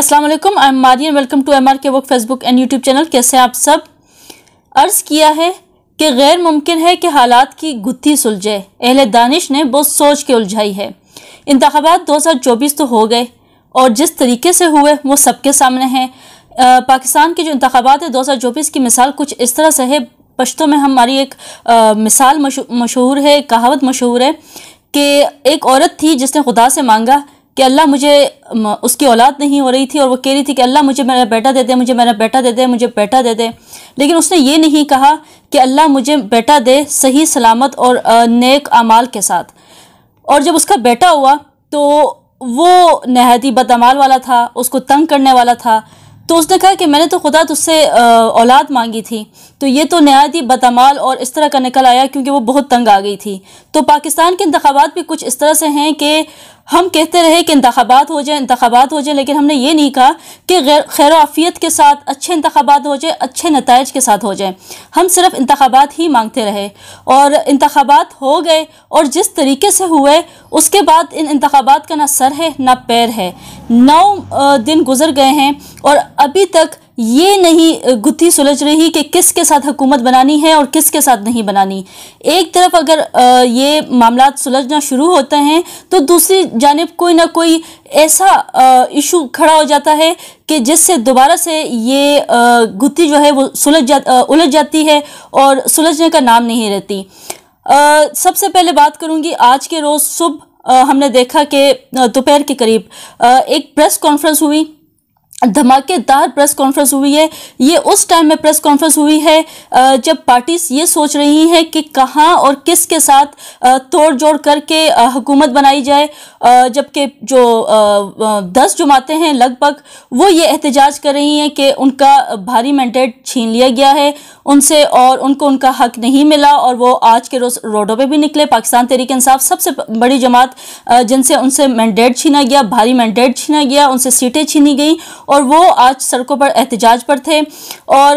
अस्सलाम वालेकुम I am Marian welcome to M R K work Facebook and YouTube channel कैसे आप सब अर्ज़ किया है कि गैर मुमकिन है कि हालात की गुत्थी सुलझे अहल दानिश ने बहुत सोच के उलझाई है इंतबात दो हज़ार चौबीस तो हो गए और जिस तरीके से हुए वो सबके सामने हैं पाकिस्तान के जो इंतबात हैं दो हज़ार चौबीस की मिसाल कुछ इस तरह से है पश्तों में हमारी एक आ, मिसाल मशहूर है कहावत मशहूर है कि एक औरत थी जिसने खुदा से मांगा कि अल्लाह मुझे उसकी औलाद नहीं हो रही थी और वो कह रही थी कि अल्लाह मुझे मेरा बेटा दे दे मुझे मेरा बेटा दे दे मुझे बेटा दे दे लेकिन उसने ये नहीं कहा कि अल्लाह मुझे बेटा दे सही सलामत और नेक अमाल के साथ और जब उसका बेटा हुआ तो वो नहायती बदमाल वाला था उसको तंग करने वाला था तो उसने कहा कि मैंने तो खुदा तुझसे औलाद मांगी थी तो ये तो नहायत ही बतमाल और इस तरह का निकल आया क्योंकि वो बहुत तंग आ गई थी तो पाकिस्तान के इंतबात भी कुछ इस तरह से हैं कि हम कहते रहे कि इंतबात हो जाए इंतबात हो जाए लेकिन हमने ये नहीं कहा कि खैर आफियत के साथ अच्छे इंतबात हो जाए अच्छे नतज के साथ हो जाए हम सिर्फ इंतबात ही मांगते रहे और इंतबात हो गए और जिस तरीके से हुए उसके बाद इन इंतबात का ना सर है ना पैर है नौ दिन गुजर गए हैं और अभी तक ये नहीं गुत्थी सुलझ रही कि किसके साथ हुकूमत बनानी है और किस के साथ नहीं बनानी एक तरफ अगर ये मामला सुलझना शुरू होते हैं तो दूसरी जानब कोई ना कोई ऐसा इशू खड़ा हो जाता है कि जिससे दोबारा से ये गुत्थी जो है वो सुलझ जा उलझ जाती है और सुलझने का नाम नहीं रहती सबसे पहले बात करूँगी आज के रोज़ सुबह हमने देखा कि दोपहर के करीब एक प्रेस कॉन्फ्रेंस हुई धमाकेदार प्रेस कॉन्फ्रेंस हुई है ये उस टाइम में प्रेस कॉन्फ्रेंस हुई है जब पार्टीज ये सोच रही हैं कि कहाँ और किस के साथ तोड़ जोड़ करके हुकूमत बनाई जाए जबकि जो दस जमाते हैं लगभग वो ये एहतजाज कर रही हैं कि उनका भारी मैंडेट छीन लिया गया है उनसे और उनको उनका हक नहीं मिला और वो आज के रोज रोडों पे भी निकले पाकिस्तान तहरीक इंसाफ सबसे बड़ी जमात जिनसे उनसे मैंडेट छीना गया भारी मैंडेट छीना गया उनसे सीटें छीनी गई और वो आज सड़कों पर एहतजाज पर थे और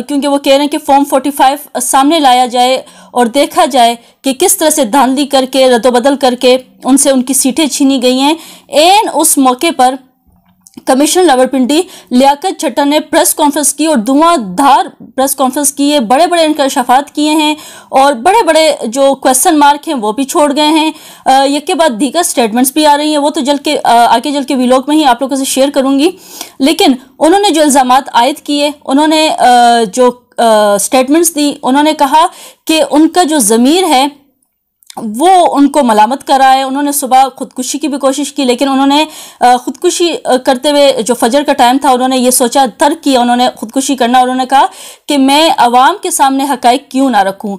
क्योंकि वो कह रहे हैं कि फॉर्म फोर्टी सामने लाया जाए और देखा जाए कि किस तरह से धांधली करके रद्दबदल करके उनसे उनकी सीटें छीनी गई हैं एन उस मौके पर कमिश्नर लवरपिंडी लियाकत छट्टा ने प्रेस कॉन्फ्रेंस की और धुआंधार प्रेस कॉन्फ्रेंस की है बड़े बड़े शफात किए हैं और बड़े बड़े जो क्वेश्चन मार्क हैं वो भी छोड़ गए हैं यक के बाद दीगर स्टेटमेंट्स भी आ रही हैं वो तो जल के आगे जल के वीलॉग में ही आप लोगों से शेयर करूँगी लेकिन उन्होंने जो इल्ज़ाम आयद किए उन्होंने जो स्टेटमेंट्स दी उन्होंने कहा कि उनका जो ज़मीर है वो उनको मलामत कराए है उन्होंने सुबह ख़ुदकुशी की भी कोशिश की लेकिन उन्होंने ख़ुदकुशी करते हुए जो फजर का टाइम था उन्होंने ये सोचा तर्क किया उन्होंने ख़ुदकुशी करना उन्होंने कहा कि मैं आवाम के सामने हक़ क्यों ना रखूं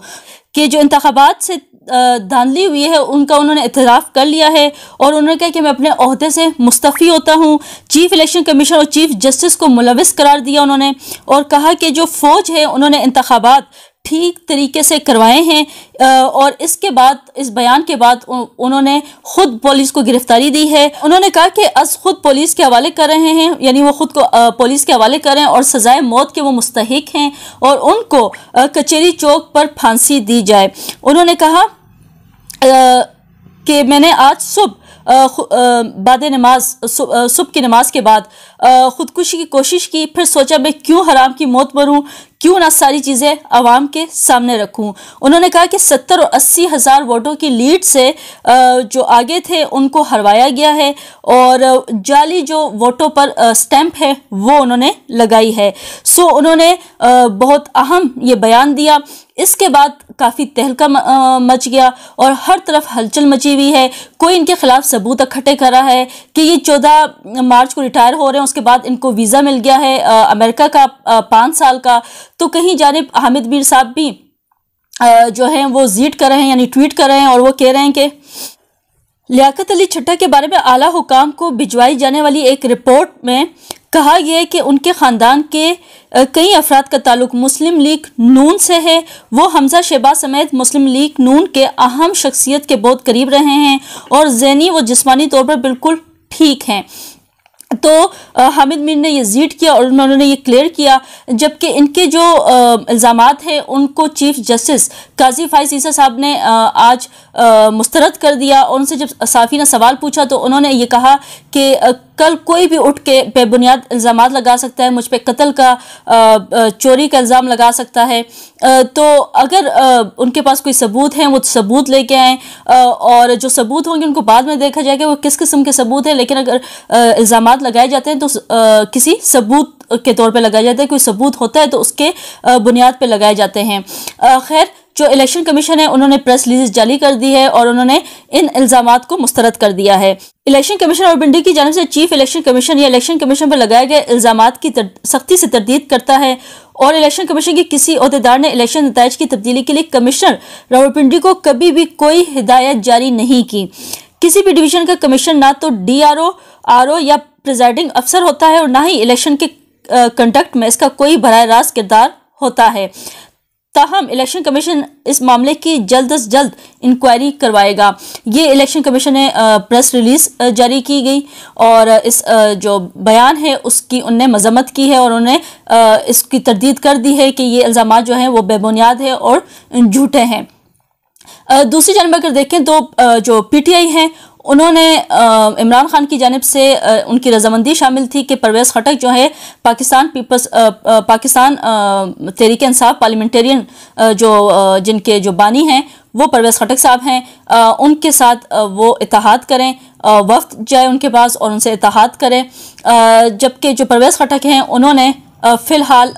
कि जो इंतबात से धांधली हुई है उनका उन्होंने इतराफ़ कर लिया है और उन्होंने कहा कि मैं अपने अहदे से मुस्तफ़ी होता हूँ चीफ़ इलेक्शन कमीशन और चीफ़ जस्टिस को मुलविस करार दिया उन्होंने और कहा कि जो फ़ौज है उन्होंने इंतबात ठीक तरीके से करवाए हैं और इसके बाद इस बयान के बाद उन्होंने खुद पुलिस को गिरफ्तारी दी है उन्होंने कहा कि अस खुद पुलिस के हवाले कर रहे हैं यानी वो खुद को पुलिस के हवाले कर रहे हैं और सजाए मौत के वो मुस्तक हैं और उनको कचेरी चौक पर फांसी दी जाए उन्होंने कहा कि मैंने आज सुबह बाद नमाज सुबह की नमाज के बाद ख़ुदकुशी की कोशिश की फिर सोचा मैं क्यों हराम की मौत मरूं क्यों ना सारी चीज़ें आवाम के सामने रखूं उन्होंने कहा कि सत्तर और अस्सी हज़ार वोटों की लीड से जो आगे थे उनको हरवाया गया है और जाली जो वोटों पर स्टैंप है वो उन्होंने लगाई है सो उन्होंने बहुत अहम ये बयान दिया इसके बाद काफ़ी तहलका मच गया और हर तरफ हलचल मची हुई है कोई इनके खिलाफ सबूत इकट्ठे कर रहा है कि ये चौदह मार्च को रिटायर हो रहे हैं उसके बाद इनको वीज़ा मिल गया है अमेरिका का पाँच साल का तो कहीं जानब हामिद मीर साहब भी जो है वो जीट कर रहे हैं यानी ट्वीट कर रहे हैं और वो कह रहे हैं कि लियाकत अली छट्टा के बारे में आला हुकाम को भिजवाई जाने वाली एक रिपोर्ट में कहा यह कि उनके ख़ानदान के कई अफराद का ताल्लुक मुस्लिम लीग नून से है वो हमजा शहबाज समेत मुस्लिम लीग नून के अहम शख्सियत के बहुत करीब रहे हैं और जहनी व जिसमानी तौर पर बिल्कुल ठीक हैं तो हामिद मीर ने ये जीट किया और उन्होंने ये क्लियर किया जबकि इनके जो इल्ज़ाम हैं उनको चीफ जस्टिस काजी फाइज ईसा साहब ने आ, आज मुस्तरद कर दिया और उनसे जब साफ़ी ने सवाल पूछा तो उन्होंने ये कहा कि कल कोई भी उठ के बेबुनियाद इल्ज़ाम लगा सकता है मुझ पर कत्ल का चोरी का इल्ज़ाम लगा सकता है तो अगर उनके पास कोई सबूत हैं वो सबूत लेके आएँ और जो सबूत होंगे उनको बाद में देखा जाएगा वो किस किस्म के सबूत हैं लेकिन अगर इल्ज़ाम लगाए जाते हैं तो किसी सबूत के तौर पे लगाए जाते हैं कोई सबूत होता है तो उसके बुनियाद पे लगाए जाते हैं खैर जो इलेक्शन कमीशन है उन्होंने प्रेस रिलीज जारी कर दी है और उन्होंने इन इल्जाम को मुस्तरद कर दिया है इलेक्शन कमीशन और बिंडी की जानव से चीफ इलेक्शन कमीशन या इलेक्शन कमीशन पर लगाए गए इल्जाम की सख्ती से तरदीद करता है और इलेक्शन कमीशन के किसी अहदेदार ने इलेक्शन नतज की तब्दीली के लिए कमिश्नर रावलपिंडी को कभी भी कोई हिदायत जारी नहीं की किसी भी डिवीजन का कमीशन ना तो डीआरओ आरओ या प्रिजाइडिंग अफसर होता है और ना ही इलेक्शन के कंडक्ट में इसका कोई बरह रास्त किरदार होता है ताहम इलेक्शन कमीशन इस मामले की जल्द अज जल्द इंक्वायरी करवाएगा ये इलेक्शन कमीशन ने प्रेस रिलीज जारी की गई और इस जो बयान है उसकी उनने मजम्मत की है और उन्हें इसकी तरदीद कर दी है कि ये इल्ज़ाम जो हैं वो बेबुनियाद है और झूठे हैं दूसरी जानब अगर देखें तो जो पीटीआई हैं उन्होंने इमरान खान की जानब से उनकी रजामंदी शामिल थी कि परवेज़ खटक जो है पाकिस्तान पीपल्स पाकिस्तान तहरीक इंसाफ पार्लियामेंटेरियन जो जिनके जो बानी हैं वो परवेज़ खटक साहब हैं उनके साथ वो इतिहाद करें वक्त जाए उनके पास और उनसे इतिहाद करें जबकि जो परवेज़ खटक हैं उन्होंने फ़िलहाल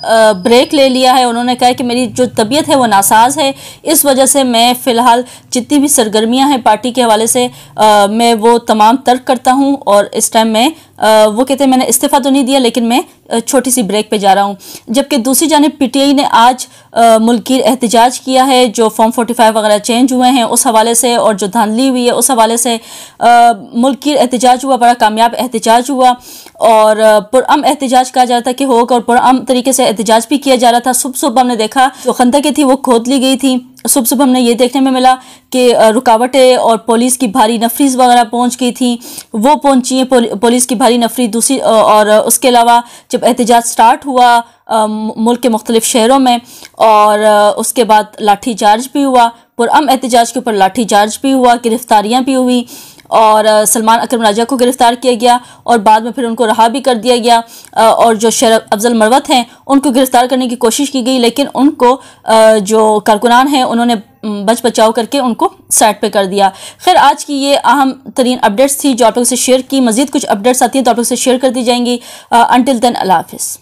ब्रेक ले लिया है उन्होंने कहा कि मेरी जो तबीयत है वो नासाज है इस वजह से मैं फ़िलहाल जितनी भी सरगर्मियां हैं पार्टी के हवाले से आ, मैं वो तमाम तर्क करता हूं और इस टाइम मैं आ, वो कहते हैं मैंने इस्तीफ़ा तो नहीं दिया लेकिन मैं छोटी सी ब्रेक पे जा रहा हूँ जबकि दूसरी जानब पीटीआई ने आज मुल्क एहतजाज किया है जो फॉर्म फोर्टी फाइव वगैरह चेंज हुए हैं उस हवाले से और जो धांधली हुई है उस हवाले से मुल्क एहतजाज हुआ बड़ा कामयाब एहतजाज हुआ और पुरम एहतजाज कहा जा रहा था कि होगा और पुरम तरीके से एहतजाज भी किया जा रहा था सुबह सुबह हमने देखा जो खंदकें थी वो खोद ली गई थी सुबह सुबह हमने ये देखने में मिला कि रुकावटें और पुलिस की भारी नफरीज वगैरह पहुंच गई थी वो पहुंची है पुलिस की भारी नफरी दूसरी और उसके अलावा जब एहतजाज स्टार्ट हुआ मुल्क के मुख्तलिफ शहरों में और उसके बाद लाठी चार्ज भी हुआ पुरम एहतजाज के ऊपर लाठी चार्ज भी हुआ गिरफ्तारियाँ भी हुई और सलमान अकरम राजा को गिरफ़्तार किया गया और बाद में फिर उनको रहा भी कर दिया गया और जो शेर अफजल मरवत हैं उनको गिरफ़्तार करने की कोशिश की गई लेकिन उनको जो कारकुनान हैं उन्होंने बच बचाव करके उनको साइड पे कर दिया खैर आज की ये अहम तरीन अपडेट्स थी जो आप लोगों से शेयर की मज़ीद कुछ अपडेट्स आती हैं तो आप लोग से शेयर कर दी जाएंगी अनटिल दैन अल्लाह हाफिज़